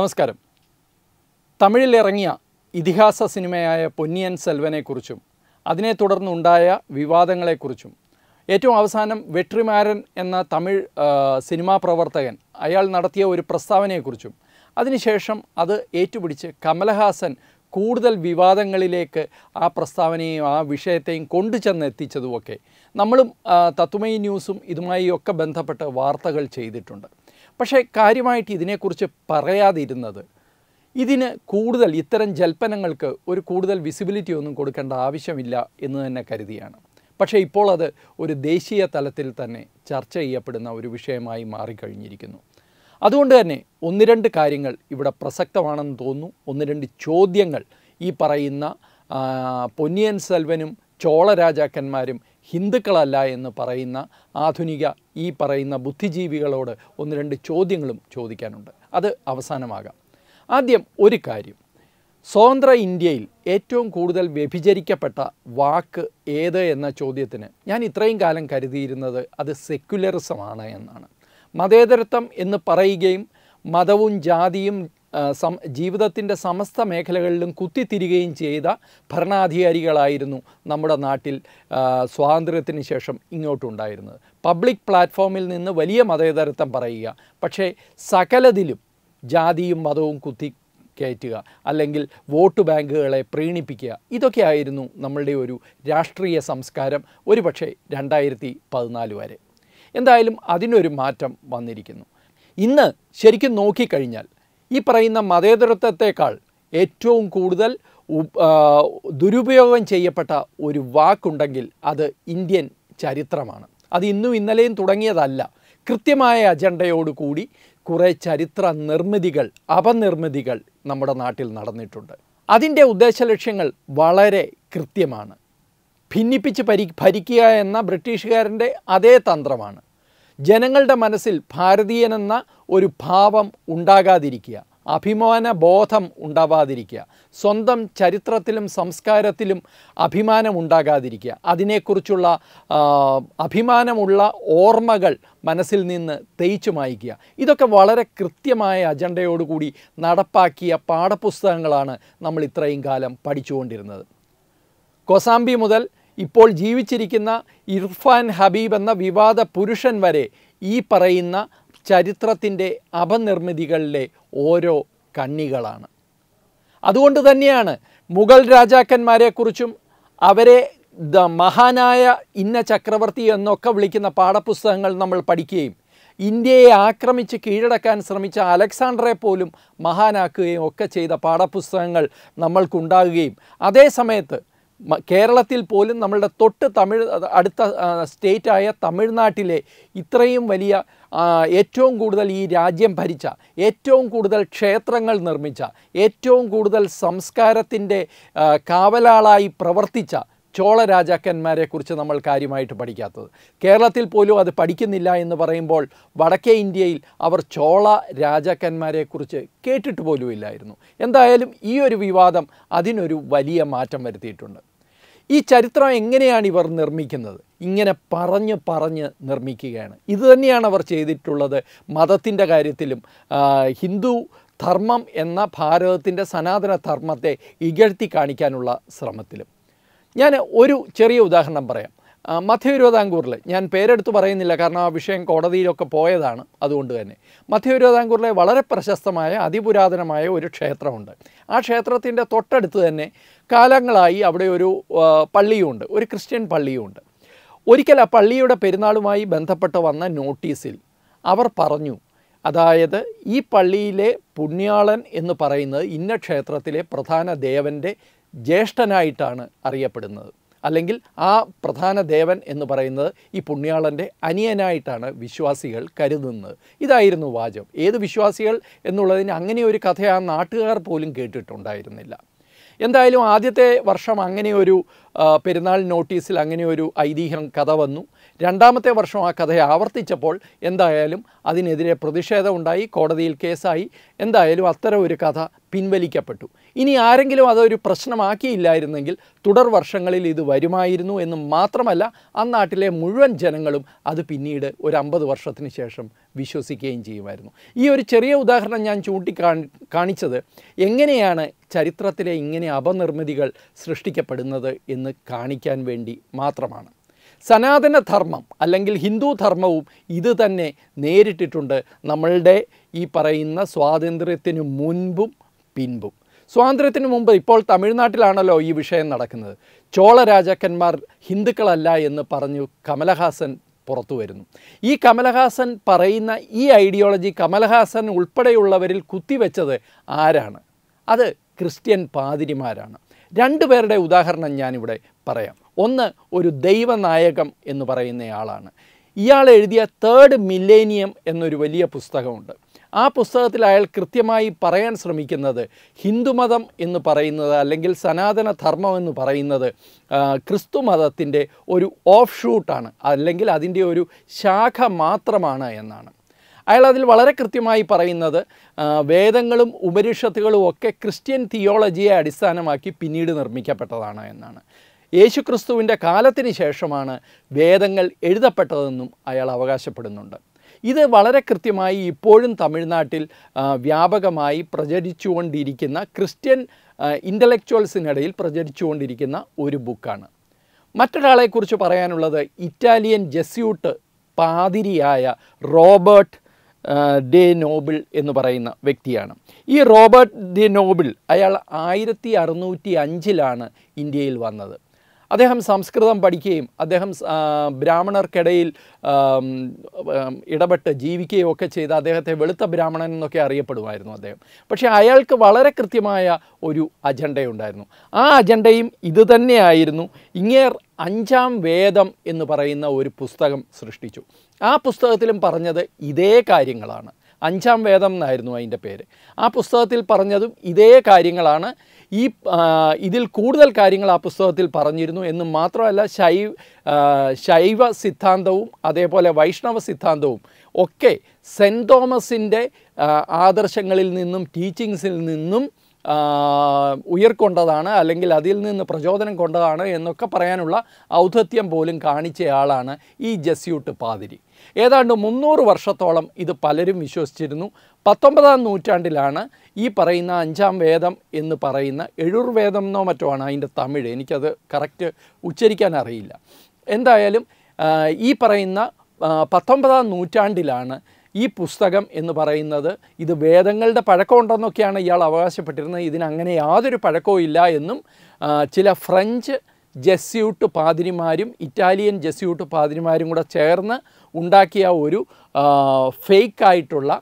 നമസ്കാരം തമിഴിൽ ഇറങ്ങിയ ഇതിഹാസ സിനിമയായ പൊന്നിയൻ സെൽവനെക്കുറിച്ചും അതിനെ തുടർന്നുണ്ടായ വിവാദങ്ങളെക്കുറിച്ചും ഏറ്റവും അവസാനം വെട്രിമാരൻ എന്ന തമിഴ് സിനിമാ പ്രവർത്തകൻ അയാൾ നടത്തിയ ഒരു പ്രസ്താവനയെക്കുറിച്ചും അതിനുശേഷം അത് ഏറ്റുപിടിച്ച് കമലഹാസൻ കൂടുതൽ വിവാദങ്ങളിലേക്ക് ആ പ്രസ്താവനയും ആ വിഷയത്തെയും കൊണ്ടു നമ്മളും തത്തുമൈ ന്യൂസും ഇതുമായി ഒക്കെ ബന്ധപ്പെട്ട് വാർത്തകൾ ചെയ്തിട്ടുണ്ട് പക്ഷേ കാര്യമായിട്ട് ഇതിനെക്കുറിച്ച് പറയാതിരുന്നത് ഇതിന് കൂടുതൽ ഇത്തരം ജൽപ്പനങ്ങൾക്ക് ഒരു കൂടുതൽ വിസിബിലിറ്റി ഒന്നും കൊടുക്കേണ്ട ആവശ്യമില്ല എന്ന് തന്നെ കരുതിയാണ് പക്ഷേ ഇപ്പോൾ അത് ഒരു ദേശീയ തലത്തിൽ തന്നെ ചർച്ച ചെയ്യപ്പെടുന്ന ഒരു വിഷയമായി മാറിക്കഴിഞ്ഞിരിക്കുന്നു അതുകൊണ്ട് തന്നെ ഒന്ന് രണ്ട് കാര്യങ്ങൾ ഇവിടെ പ്രസക്തമാണെന്ന് തോന്നുന്നു ഒന്ന് രണ്ട് ചോദ്യങ്ങൾ ഈ പറയുന്ന പൊന്നിയൻ സെൽവനും ചോള രാജാക്കന്മാരും ഹിന്ദുക്കളല്ല എന്ന് പറയുന്ന ആധുനിക ഈ പറയുന്ന ബുദ്ധിജീവികളോട് ഒന്ന് രണ്ട് ചോദ്യങ്ങളും ചോദിക്കാനുണ്ട് അത് അവസാനമാകാം ആദ്യം ഒരു കാര്യം സ്വതന്ത്ര ഇന്ത്യയിൽ ഏറ്റവും കൂടുതൽ വ്യഭിചരിക്കപ്പെട്ട വാക്ക് ഏത് എന്ന ചോദ്യത്തിന് ഞാൻ ഇത്രയും കാലം കരുതിയിരുന്നത് അത് സെക്യുലറിസമാണ് എന്നാണ് മതേതരത്വം എന്ന് പറയുകയും മതവും ജാതിയും സം ജീവിതത്തിൻ്റെ സമസ്ത മേഖലകളിലും കുത്തിത്തിരികയും ചെയ്ത ഭരണാധികാരികളായിരുന്നു നമ്മുടെ നാട്ടിൽ സ്വാതന്ത്ര്യത്തിന് ശേഷം ഇങ്ങോട്ടുണ്ടായിരുന്നത് പബ്ലിക് പ്ലാറ്റ്ഫോമിൽ നിന്ന് വലിയ മതേതരത്വം പറയുക പക്ഷേ സകലതിലും ജാതിയും മതവും കുത്തി കയറ്റുക അല്ലെങ്കിൽ വോട്ട് ബാങ്കുകളെ പ്രീണിപ്പിക്കുക ഇതൊക്കെയായിരുന്നു നമ്മളുടെ ഒരു രാഷ്ട്രീയ സംസ്കാരം പക്ഷേ രണ്ടായിരത്തി പതിനാല് വരെ എന്തായാലും അതിനൊരു മാറ്റം വന്നിരിക്കുന്നു ഇന്ന് ശരിക്കും നോക്കിക്കഴിഞ്ഞാൽ ഈ പറയുന്ന മതേതരത്വത്തെക്കാൾ ഏറ്റവും കൂടുതൽ ദുരുപയോഗം ചെയ്യപ്പെട്ട ഒരു വാക്കുണ്ടെങ്കിൽ അത് ഇന്ത്യൻ ചരിത്രമാണ് അത് ഇന്നും ഇന്നലെയും തുടങ്ങിയതല്ല കൃത്യമായ അജണ്ടയോടുകൂടി കുറേ ചരിത്ര നിർമ്മിതികൾ അപനിർമ്മിതികൾ നമ്മുടെ നാട്ടിൽ നടന്നിട്ടുണ്ട് അതിൻ്റെ ഉദ്ദേശലക്ഷ്യങ്ങൾ വളരെ കൃത്യമാണ് ഭിന്നിപ്പിച്ച് പരി ഭരിക്കുക എന്ന ബ്രിട്ടീഷുകാരൻ്റെ അതേ തന്ത്രമാണ് ജനങ്ങളുടെ മനസ്സിൽ ഭാരതീയനെന്ന ഒരു ഭാവം ഉണ്ടാകാതിരിക്കുക അഭിമാന ബോധം ഉണ്ടാവാതിരിക്കുക സ്വന്തം ചരിത്രത്തിലും സംസ്കാരത്തിലും അഭിമാനം ഉണ്ടാകാതിരിക്കുക അതിനെക്കുറിച്ചുള്ള അഭിമാനമുള്ള ഓർമ്മകൾ മനസ്സിൽ നിന്ന് തേച്ചു മായിക്കുക ഇതൊക്കെ വളരെ കൃത്യമായ അജണ്ടയോടുകൂടി നടപ്പാക്കിയ പാഠപുസ്തകങ്ങളാണ് നമ്മൾ ഇത്രയും കാലം പഠിച്ചുകൊണ്ടിരുന്നത് കൊസാംബി മുതൽ ഇപ്പോൾ ജീവിച്ചിരിക്കുന്ന ഇർഫാൻ ഹബീബ് എന്ന വിവാദ പുരുഷൻ വരെ ഈ പറയുന്ന ചരിത്രത്തിൻ്റെ അപനിർമ്മിതികളിലെ ഓരോ കണ്ണികളാണ് അതുകൊണ്ട് തന്നെയാണ് മുഗൾ രാജാക്കന്മാരെക്കുറിച്ചും അവരെ ദ മഹാനായ ഇന്ന ചക്രവർത്തി എന്നൊക്കെ വിളിക്കുന്ന പാഠപുസ്തകങ്ങൾ നമ്മൾ പഠിക്കുകയും ഇന്ത്യയെ ആക്രമിച്ച് കീഴടക്കാൻ ശ്രമിച്ച അലക്സാണ്ടറെ പോലും മഹാനാക്കുകയും ഒക്കെ ചെയ്ത പാഠപുസ്തകങ്ങൾ നമ്മൾക്കുണ്ടാകുകയും അതേ സമയത്ത് കേരളത്തിൽ പോലും നമ്മളുടെ തൊട്ട് തമിഴ് അടുത്ത സ്റ്റേറ്റായ തമിഴ്നാട്ടിലെ ഇത്രയും വലിയ ഏറ്റവും കൂടുതൽ ഈ രാജ്യം ഭരിച്ച ഏറ്റവും കൂടുതൽ ക്ഷേത്രങ്ങൾ നിർമ്മിച്ച ഏറ്റവും കൂടുതൽ സംസ്കാരത്തിൻ്റെ കാവലാളായി പ്രവർത്തിച്ച ചോള രാജാക്കന്മാരെക്കുറിച്ച് നമ്മൾ കാര്യമായിട്ട് പഠിക്കാത്തത് കേരളത്തിൽ പോലും അത് പഠിക്കുന്നില്ല എന്ന് പറയുമ്പോൾ വടക്കേ ഇന്ത്യയിൽ അവർ ചോള രാജാക്കന്മാരെക്കുറിച്ച് കേട്ടിട്ട് പോലുമില്ലായിരുന്നു എന്തായാലും ഈ ഒരു വിവാദം അതിനൊരു വലിയ മാറ്റം വരുത്തിയിട്ടുണ്ട് ഈ ചരിത്രം എങ്ങനെയാണ് ഇവർ നിർമ്മിക്കുന്നത് ഇങ്ങനെ പറഞ്ഞ് പറഞ്ഞ് നിർമ്മിക്കുകയാണ് ഇതുതന്നെയാണ് അവർ ചെയ്തിട്ടുള്ളത് മതത്തിൻ്റെ കാര്യത്തിലും ഹിന്ദു ധർമ്മം എന്ന ഭാരതത്തിൻ്റെ സനാതന ധർമ്മത്തെ ഇകഴ്ത്തി കാണിക്കാനുള്ള ശ്രമത്തിലും ഞാൻ ഒരു ചെറിയ ഉദാഹരണം പറയാം മധ്യ ഞാൻ പേരെടുത്ത് പറയുന്നില്ല കാരണം ആ വിഷയം കോടതിയിലൊക്കെ പോയതാണ് അതുകൊണ്ട് തന്നെ മധ്യ വളരെ പ്രശസ്തമായ അതിപുരാതനമായ ഒരു ക്ഷേത്രമുണ്ട് ആ ക്ഷേത്രത്തിൻ്റെ തൊട്ടടുത്ത് തന്നെ കാലങ്ങളായി അവിടെ ഒരു പള്ളിയുണ്ട് ഒരു ക്രിസ്ത്യൻ പള്ളിയുണ്ട് ഒരിക്കൽ ആ പള്ളിയുടെ പെരുന്നാളുമായി ബന്ധപ്പെട്ട് വന്ന നോട്ടീസിൽ അവർ പറഞ്ഞു അതായത് ഈ പള്ളിയിലെ പുണ്യാളൻ എന്ന് പറയുന്നത് ഇന്ന ക്ഷേത്രത്തിലെ പ്രധാന ദേവൻ്റെ ജ്യേഷ്ഠനായിട്ടാണ് അറിയപ്പെടുന്നത് അല്ലെങ്കിൽ ആ പ്രധാന ദേവൻ എന്ന് പറയുന്നത് ഈ പുണ്യാളൻ്റെ അനിയനായിട്ടാണ് വിശ്വാസികൾ കരുതുന്നത് ഇതായിരുന്നു വാചം ഏത് വിശ്വാസികൾ എന്നുള്ളതിന് അങ്ങനെ ഒരു കഥ ആ നാട്ടുകാർ പോലും കേട്ടിട്ടുണ്ടായിരുന്നില്ല എന്തായാലും ആദ്യത്തെ വർഷം അങ്ങനെ ഒരു പെരുന്നാൾ നോട്ടീസിൽ അങ്ങനെ ഒരു ഐതിഹ്യം കഥ വന്നു രണ്ടാമത്തെ വർഷം ആ കഥയെ ആവർത്തിച്ചപ്പോൾ എന്തായാലും അതിനെതിരെ പ്രതിഷേധമുണ്ടായി കോടതിയിൽ കേസായി എന്തായാലും അത്തരം ഒരു കഥ പിൻവലിക്കപ്പെട്ടു ഇനി ആരെങ്കിലും അതൊരു പ്രശ്നമാക്കിയില്ലായിരുന്നെങ്കിൽ തുടർ വർഷങ്ങളിൽ ഇത് വരുമായിരുന്നു എന്ന് മാത്രമല്ല ആ നാട്ടിലെ മുഴുവൻ ജനങ്ങളും അത് പിന്നീട് ഒരു അമ്പത് വർഷത്തിന് ശേഷം വിശ്വസിക്കുകയും ചെയ്യുമായിരുന്നു ഈ ഒരു ചെറിയ ഉദാഹരണം ഞാൻ ചൂണ്ടിക്കാണി കാണിച്ചത് എങ്ങനെയാണ് ചരിത്രത്തിലെ ഇങ്ങനെ അപനിർമ്മിതികൾ സൃഷ്ടിക്കപ്പെടുന്നത് എന്ന് കാണിക്കാൻ വേണ്ടി മാത്രമാണ് സനാതന ധർമ്മം അല്ലെങ്കിൽ ഹിന്ദു ധർമ്മവും ഇത് തന്നെ നേരിട്ടിട്ടുണ്ട് നമ്മളുടെ ഈ പറയുന്ന സ്വാതന്ത്ര്യത്തിന് മുൻപും പിൻപും സ്വാതന്ത്ര്യത്തിന് മുമ്പ് ഇപ്പോൾ തമിഴ്നാട്ടിലാണല്ലോ ഈ വിഷയം നടക്കുന്നത് ചോള രാജാക്കന്മാർ ഹിന്ദുക്കളല്ല എന്ന് പറഞ്ഞു കമലഹാസൻ പുറത്തു വരുന്നു ഈ കമലഹാസൻ പറയുന്ന ഈ ഐഡിയോളജി കമലഹാസൻ ഉൾപ്പെടെയുള്ളവരിൽ കുത്തിവെച്ചത് ആരാണ് അത് ക്രിസ്ത്യൻ പാതിരിമാരാണ് രണ്ടു പേരുടെ ഉദാഹരണം ഞാനിവിടെ പറയാം ഒന്ന് ഒരു ദൈവനായകം എന്ന് പറയുന്നയാളാണ് ഇയാൾ എഴുതിയ തേർഡ് മില്ലേനിയം എന്നൊരു വലിയ പുസ്തകമുണ്ട് ആ പുസ്തകത്തിൽ അയാൾ കൃത്യമായി പറയാൻ ശ്രമിക്കുന്നത് ഹിന്ദുമതം എന്ന് പറയുന്നത് അല്ലെങ്കിൽ സനാതന ധർമ്മം എന്ന് പറയുന്നത് ക്രിസ്തു മതത്തിൻ്റെ ഒരു ഓഫ് ഷൂട്ടാണ് അല്ലെങ്കിൽ അതിൻ്റെ ഒരു ശാഖ മാത്രമാണ് എന്നാണ് അയാൾ അതിൽ വളരെ കൃത്യമായി പറയുന്നത് വേദങ്ങളും ഉപനിഷത്തുകളും ഒക്കെ ക്രിസ്ത്യൻ തിയോളജിയെ അടിസ്ഥാനമാക്കി പിന്നീട് നിർമ്മിക്കപ്പെട്ടതാണ് എന്നാണ് യേശുക്രിസ്തുവിൻ്റെ കാലത്തിന് ശേഷമാണ് വേദങ്ങൾ എഴുതപ്പെട്ടതെന്നും അയാൾ അവകാശപ്പെടുന്നുണ്ട് ഇത് വളരെ കൃത്യമായി ഇപ്പോഴും തമിഴ്നാട്ടിൽ വ്യാപകമായി പ്രചരിച്ചുകൊണ്ടിരിക്കുന്ന ക്രിസ്ത്യൻ ഇൻ്റലക്ച്വൽസിനിടയിൽ പ്രചരിച്ചുകൊണ്ടിരിക്കുന്ന ഒരു ബുക്കാണ് മറ്റൊരാളെക്കുറിച്ച് പറയാനുള്ളത് ഇറ്റാലിയൻ ജെസ്യൂട്ട് പാതിരിയായ റോബർട്ട് ഡെ നോബിൾ എന്ന് പറയുന്ന വ്യക്തിയാണ് ഈ റോബർട്ട് ഡി നോബിൾ അയാൾ ആയിരത്തി അറുന്നൂറ്റി അഞ്ചിലാണ് ഇന്ത്യയിൽ വന്നത് അദ്ദേഹം സംസ്കൃതം പഠിക്കുകയും അദ്ദേഹം ബ്രാഹ്മണർക്കിടയിൽ ഇടപെട്ട് ജീവിക്കുകയും ഒക്കെ ചെയ്ത് അദ്ദേഹത്തെ വെളുത്ത ബ്രാഹ്മണൻ എന്നൊക്കെ അറിയപ്പെടുമായിരുന്നു അദ്ദേഹം പക്ഷേ അയാൾക്ക് വളരെ കൃത്യമായ ഒരു അജണ്ടയുണ്ടായിരുന്നു ആ അജണ്ടയും ഇതുതന്നെയായിരുന്നു ഇങ്ങേർ അഞ്ചാം വേദം എന്ന് പറയുന്ന ഒരു പുസ്തകം സൃഷ്ടിച്ചു ആ പുസ്തകത്തിലും പറഞ്ഞത് ഇതേ കാര്യങ്ങളാണ് അഞ്ചാം വേദം എന്നായിരുന്നു അതിൻ്റെ പേര് ആ പുസ്തകത്തിൽ പറഞ്ഞതും ഇതേ കാര്യങ്ങളാണ് ഈ ഇതിൽ കൂടുതൽ കാര്യങ്ങൾ ആ പുസ്തകത്തിൽ പറഞ്ഞിരുന്നു എന്ന് മാത്രമല്ല ശൈവ ശൈവ സിദ്ധാന്തവും അതേപോലെ വൈഷ്ണവ സിദ്ധാന്തവും ഒക്കെ സെൻറ്റ് തോമസിൻ്റെ ആദർശങ്ങളിൽ നിന്നും ടീച്ചിങ്സിൽ നിന്നും ഉയർക്കൊണ്ടതാണ് അല്ലെങ്കിൽ അതിൽ നിന്ന് പ്രചോദനം കൊണ്ടതാണ് എന്നൊക്കെ പറയാനുള്ള ഔദ്ധത്യം പോലും കാണിച്ചയാളാണ് ഈ ജസ്യൂട്ട് പാതിരി ഏതാണ്ട് മുന്നൂറ് വർഷത്തോളം ഇത് പലരും വിശ്വസിച്ചിരുന്നു പത്തൊമ്പതാം നൂറ്റാണ്ടിലാണ് ഈ പറയുന്ന അഞ്ചാം വേദം എന്ന് പറയുന്ന എഴുർവേദം എന്നോ മറ്റോ ആണ് അതിൻ്റെ തമിഴ് എനിക്കത് കറക്റ്റ് ഉച്ചരിക്കാൻ അറിയില്ല എന്തായാലും ഈ പറയുന്ന പത്തൊമ്പതാം നൂറ്റാണ്ടിലാണ് ഈ പുസ്തകം എന്ന് പറയുന്നത് ഇത് വേദങ്ങളുടെ പഴക്കമുണ്ടെന്നൊക്കെയാണ് ഇയാൾ അവകാശപ്പെട്ടിരുന്നത് ഇതിനങ്ങനെ യാതൊരു പഴക്കവും ഇല്ല എന്നും ചില ഫ്രഞ്ച് ജെസ്യൂട്ട് പാതിരിമാരും ഇറ്റാലിയൻ ജെസ്യൂട്ട് പാതിരിമാരും കൂടെ ചേർന്ന് ഉണ്ടാക്കിയ ഒരു ഫേക്കായിട്ടുള്ള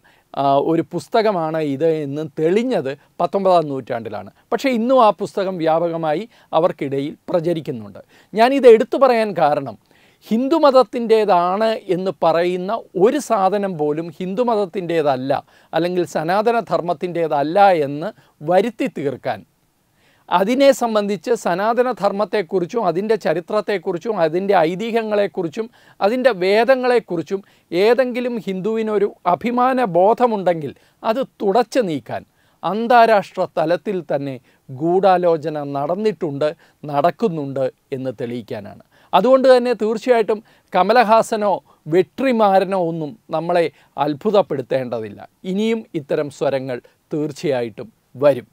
ഒരു പുസ്തകമാണ് ഇത് എന്ന് തെളിഞ്ഞത് പത്തൊമ്പതാം നൂറ്റാണ്ടിലാണ് പക്ഷേ ഇന്നും ആ പുസ്തകം വ്യാപകമായി അവർക്കിടയിൽ പ്രചരിക്കുന്നുണ്ട് ഞാനിത് എടുത്തു പറയാൻ കാരണം ഹിന്ദുമതത്തിൻ്റേതാണ് എന്ന് പറയുന്ന ഒരു സാധനം പോലും ഹിന്ദുമതത്തിൻ്റേതല്ല അല്ലെങ്കിൽ സനാതനധർമ്മത്തിൻ്റേതല്ല എന്ന് വരുത്തി തീർക്കാൻ അതിനെ സംബന്ധിച്ച് സനാതനധർമ്മത്തെക്കുറിച്ചും അതിൻ്റെ ചരിത്രത്തെക്കുറിച്ചും അതിൻ്റെ ഐതിഹ്യങ്ങളെക്കുറിച്ചും അതിൻ്റെ വേദങ്ങളെക്കുറിച്ചും ഏതെങ്കിലും ഹിന്ദുവിനൊരു അഭിമാന ബോധമുണ്ടെങ്കിൽ അത് തുടച്ചു നീക്കാൻ അന്താരാഷ്ട്ര തലത്തിൽ തന്നെ ഗൂഢാലോചന നടന്നിട്ടുണ്ട് നടക്കുന്നുണ്ട് എന്ന് തെളിയിക്കാനാണ് അതുകൊണ്ട് തന്നെ തീർച്ചയായിട്ടും കമലഹാസനോ വെട്രിമാരനോ ഒന്നും നമ്മളെ അത്ഭുതപ്പെടുത്തേണ്ടതില്ല ഇനിയും ഇത്തരം സ്വരങ്ങൾ തീർച്ചയായിട്ടും വരും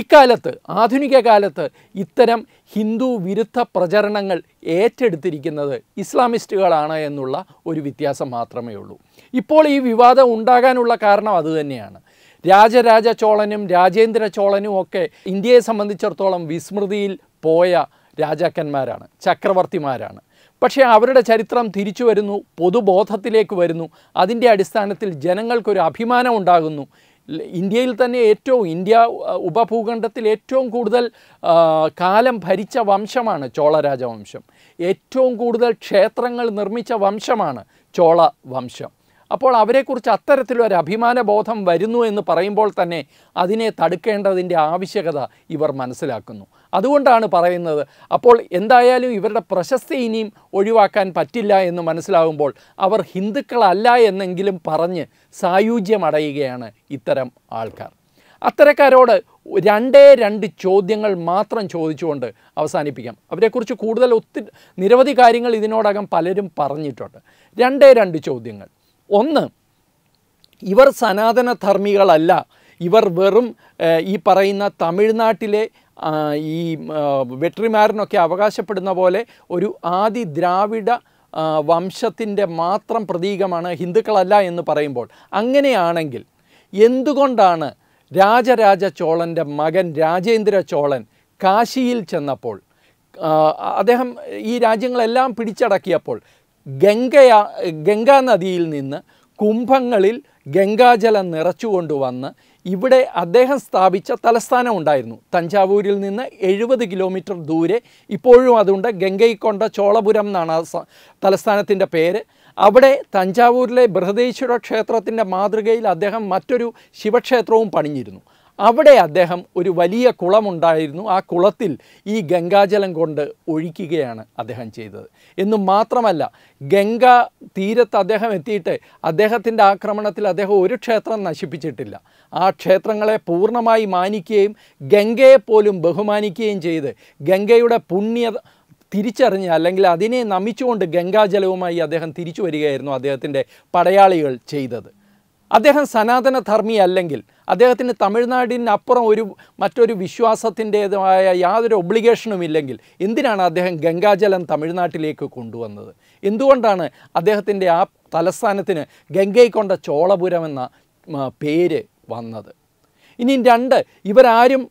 ഇക്കാലത്ത് ആധുനിക കാലത്ത് ഇത്തരം ഹിന്ദു വിരുദ്ധ പ്രചരണങ്ങൾ ഏറ്റെടുത്തിരിക്കുന്നത് ഇസ്ലാമിസ്റ്റുകളാണ് എന്നുള്ള ഒരു വ്യത്യാസം മാത്രമേ ഉള്ളൂ ഇപ്പോൾ ഈ വിവാദം ഉണ്ടാകാനുള്ള കാരണം അതുതന്നെയാണ് രാജരാജ ചോളനും രാജേന്ദ്ര ചോളനും ഒക്കെ ഇന്ത്യയെ സംബന്ധിച്ചിടത്തോളം വിസ്മൃതിയിൽ പോയ രാജാക്കന്മാരാണ് ചക്രവർത്തിമാരാണ് പക്ഷേ അവരുടെ ചരിത്രം തിരിച്ചു വരുന്നു പൊതുബോധത്തിലേക്ക് വരുന്നു അതിൻ്റെ അടിസ്ഥാനത്തിൽ ജനങ്ങൾക്കൊരു അഭിമാനം ഉണ്ടാകുന്നു ഇന്ത്യയിൽ തന്നെ ഏറ്റവും ഇന്ത്യ ഉപഭൂഖണ്ഡത്തിൽ ഏറ്റവും കൂടുതൽ കാലം ഭരിച്ച വംശമാണ് ചോള രാജവംശം ഏറ്റവും കൂടുതൽ ക്ഷേത്രങ്ങൾ നിർമ്മിച്ച വംശമാണ് ചോള വംശം അപ്പോൾ അവരെക്കുറിച്ച് അത്തരത്തിലൊരു അഭിമാനബോധം വരുന്നു എന്ന് പറയുമ്പോൾ തന്നെ അതിനെ തടുക്കേണ്ടതിൻ്റെ ആവശ്യകത ഇവർ മനസ്സിലാക്കുന്നു അതുകൊണ്ടാണ് പറയുന്നത് അപ്പോൾ എന്തായാലും ഇവരുടെ പ്രശസ്തി ഇനിയും ഒഴിവാക്കാൻ പറ്റില്ല എന്ന് മനസ്സിലാകുമ്പോൾ അവർ ഹിന്ദുക്കളല്ല എന്നെങ്കിലും പറഞ്ഞ് സായുജ്യമടയുകയാണ് ഇത്തരം ആൾക്കാർ അത്തരക്കാരോട് രണ്ടേ രണ്ട് ചോദ്യങ്ങൾ മാത്രം ചോദിച്ചുകൊണ്ട് അവസാനിപ്പിക്കാം അവരെക്കുറിച്ച് കൂടുതൽ ഒത്തിരി നിരവധി കാര്യങ്ങൾ ഇതിനോടകം പലരും പറഞ്ഞിട്ടുണ്ട് രണ്ടേ രണ്ട് ചോദ്യങ്ങൾ ഒന്ന് ഇവർ സനാതന ധർമ്മികളല്ല ഇവർ വെറും ഈ പറയുന്ന തമിഴ്നാട്ടിലെ ഈ വെട്രിമാരനൊക്കെ അവകാശപ്പെടുന്ന പോലെ ഒരു ആദി ദ്രാവിഡ വംശത്തിൻ്റെ മാത്രം പ്രതീകമാണ് ഹിന്ദുക്കളല്ല എന്ന് പറയുമ്പോൾ അങ്ങനെയാണെങ്കിൽ എന്തുകൊണ്ടാണ് രാജരാജ ചോളൻ്റെ മകൻ രാജേന്ദ്ര ചോളൻ കാശിയിൽ ചെന്നപ്പോൾ അദ്ദേഹം ഈ രാജ്യങ്ങളെല്ലാം പിടിച്ചടക്കിയപ്പോൾ ഗംഗയാ ഗംഗാ നദിയിൽ നിന്ന് കുംഭങ്ങളിൽ ഗംഗാജലം നിറച്ചുകൊണ്ടുവന്ന് ഇവിടെ അദ്ദേഹം സ്ഥാപിച്ച തലസ്ഥാനം ഉണ്ടായിരുന്നു തഞ്ചാവൂരിൽ നിന്ന് എഴുപത് കിലോമീറ്റർ ദൂരെ ഇപ്പോഴും അതുണ്ട് ഗംഗൈക്കൊണ്ട ചോളപുരം എന്നാണ് ആ തലസ്ഥാനത്തിൻ്റെ പേര് അവിടെ തഞ്ചാവൂരിലെ ബൃഹദേശ്വര ക്ഷേത്രത്തിൻ്റെ മാതൃകയിൽ അദ്ദേഹം മറ്റൊരു ശിവക്ഷേത്രവും പണിഞ്ഞിരുന്നു അവിടെ അദ്ദേഹം ഒരു വലിയ കുളമുണ്ടായിരുന്നു ആ കുളത്തിൽ ഈ ഗംഗാജലം കൊണ്ട് ഒഴിക്കുകയാണ് അദ്ദേഹം ചെയ്തത് എന്നു മാത്രമല്ല ഗംഗ തീരത്ത് അദ്ദേഹം എത്തിയിട്ട് അദ്ദേഹത്തിൻ്റെ ആക്രമണത്തിൽ അദ്ദേഹം ഒരു ക്ഷേത്രം നശിപ്പിച്ചിട്ടില്ല ആ ക്ഷേത്രങ്ങളെ പൂർണ്ണമായി മാനിക്കുകയും ഗംഗയെ പോലും ബഹുമാനിക്കുകയും ചെയ്ത് ഗംഗയുടെ പുണ്യ തിരിച്ചറിഞ്ഞ് അല്ലെങ്കിൽ അതിനെ നമിച്ചുകൊണ്ട് ഗംഗാജലവുമായി അദ്ദേഹം തിരിച്ചു വരികയായിരുന്നു അദ്ദേഹത്തിൻ്റെ പടയാളികൾ ചെയ്തത് അദ്ദേഹം സനാതന ധർമ്മി അല്ലെങ്കിൽ അദ്ദേഹത്തിന് തമിഴ്നാടിനപ്പുറം ഒരു മറ്റൊരു വിശ്വാസത്തിൻ്റേതായ യാതൊരു ഒബ്ലിഗേഷനും ഇല്ലെങ്കിൽ എന്തിനാണ് അദ്ദേഹം ഗംഗാജലം തമിഴ്നാട്ടിലേക്ക് കൊണ്ടുവന്നത് എന്തുകൊണ്ടാണ് അദ്ദേഹത്തിൻ്റെ ആ തലസ്ഥാനത്തിന് ഗംഗൈക്കൊണ്ട ചോളപുരം എന്ന പേര് വന്നത് ഇനി രണ്ട് ഇവരാരും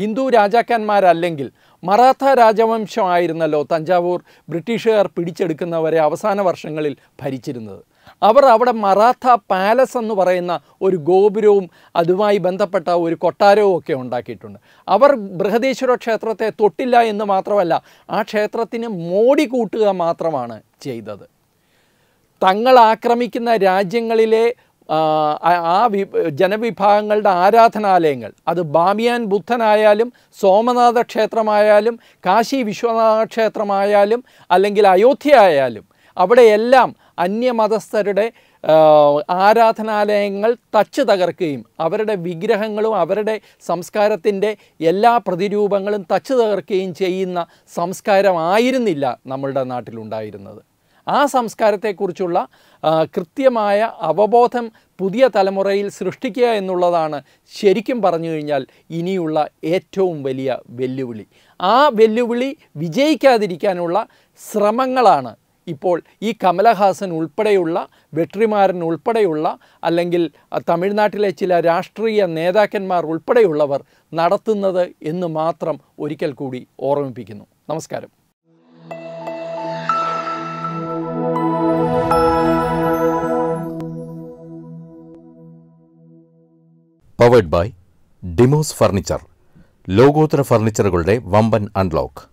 ഹിന്ദു രാജാക്കന്മാരല്ലെങ്കിൽ മറാത്ത രാജവംശമായിരുന്നല്ലോ തഞ്ചാവൂർ ബ്രിട്ടീഷുകാർ പിടിച്ചെടുക്കുന്നവരെ അവസാന വർഷങ്ങളിൽ ഭരിച്ചിരുന്നത് അവർ അവിടെ മറാത്ത പാലസ് എന്ന് പറയുന്ന ഒരു ഗോപുരവും അതുമായി ബന്ധപ്പെട്ട ഒരു കൊട്ടാരവും ഒക്കെ ഉണ്ടാക്കിയിട്ടുണ്ട് അവർ ബൃഹദീശ്വര ക്ഷേത്രത്തെ തൊട്ടില്ല എന്ന് മാത്രമല്ല ആ ക്ഷേത്രത്തിന് മോടി കൂട്ടുക മാത്രമാണ് ചെയ്തത് തങ്ങൾ ആക്രമിക്കുന്ന രാജ്യങ്ങളിലെ ആ വി ജനവിഭാഗങ്ങളുടെ ആരാധനാലയങ്ങൾ അത് ബാമിയാൻ ബുദ്ധനായാലും സോമനാഥ ക്ഷേത്രമായാലും കാശി വിശ്വനാഥ ക്ഷേത്രമായാലും അല്ലെങ്കിൽ അയോധ്യ ആയാലും അവിടെയെല്ലാം അന്യമതസ്ഥരുടെ ആരാധനാലയങ്ങൾ തച്ച് തകർക്കുകയും അവരുടെ വിഗ്രഹങ്ങളും അവരുടെ സംസ്കാരത്തിൻ്റെ എല്ലാ പ്രതിരൂപങ്ങളും തച്ച് തകർക്കുകയും ചെയ്യുന്ന സംസ്കാരമായിരുന്നില്ല നമ്മളുടെ നാട്ടിലുണ്ടായിരുന്നത് ആ സംസ്കാരത്തെക്കുറിച്ചുള്ള കൃത്യമായ അവബോധം പുതിയ തലമുറയിൽ സൃഷ്ടിക്കുക എന്നുള്ളതാണ് ശരിക്കും പറഞ്ഞു കഴിഞ്ഞാൽ ഇനിയുള്ള ഏറ്റവും വലിയ വെല്ലുവിളി ആ വെല്ലുവിളി വിജയിക്കാതിരിക്കാനുള്ള ശ്രമങ്ങളാണ് ഇപ്പോൾ ഈ കമലഹാസൻ ഉൾപ്പെടെയുള്ള വെട്രിമാരൻ ഉൾപ്പെടെയുള്ള അല്ലെങ്കിൽ തമിഴ്നാട്ടിലെ ചില രാഷ്ട്രീയ നേതാക്കന്മാർ ഉൾപ്പെടെയുള്ളവർ നടത്തുന്നത് എന്ന് മാത്രം ഒരിക്കൽ കൂടി ഓർമ്മിപ്പിക്കുന്നു നമസ്കാരം പവേഡ് ബൈ ഡിമോസ് ഫർണിച്ചർ ലോകോത്തര ഫർണിച്ചറുകളുടെ വമ്പൻ അൺലോക്ക്